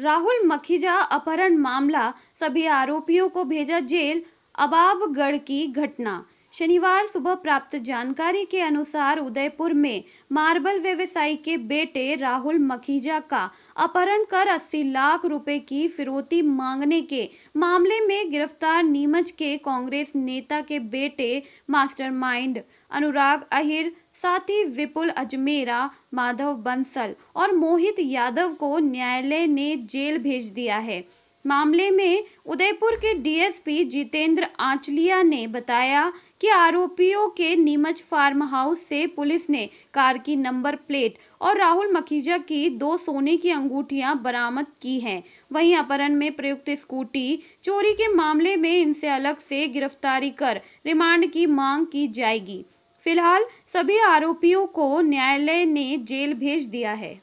राहुल मखीजा अपहरण मामला सभी आरोपियों को भेजा जेल अबाबगढ़ की घटना शनिवार सुबह प्राप्त जानकारी के अनुसार उदयपुर में मार्बल व्यवसायी के बेटे राहुल मखीजा का अपहरण कर 80 लाख रुपए की फिरौती मांगने के मामले में गिरफ्तार नीमच के कांग्रेस नेता के बेटे मास्टरमाइंड अनुराग अहिर साथ ही विपुल अजमेरा माधव बंसल और मोहित यादव को न्यायालय ने जेल भेज दिया है मामले में उदयपुर के डीएसपी जितेंद्र आंचलिया ने बताया कि आरोपियों के नीमच फार्म हाउस से पुलिस ने कार की नंबर प्लेट और राहुल मखीजा की दो सोने की अंगूठियां बरामद की हैं वहीं अपहरण में प्रयुक्त स्कूटी चोरी के मामले में इनसे अलग से गिरफ्तारी कर रिमांड की मांग की जाएगी फिलहाल सभी आरोपियों को न्यायालय ने जेल भेज दिया है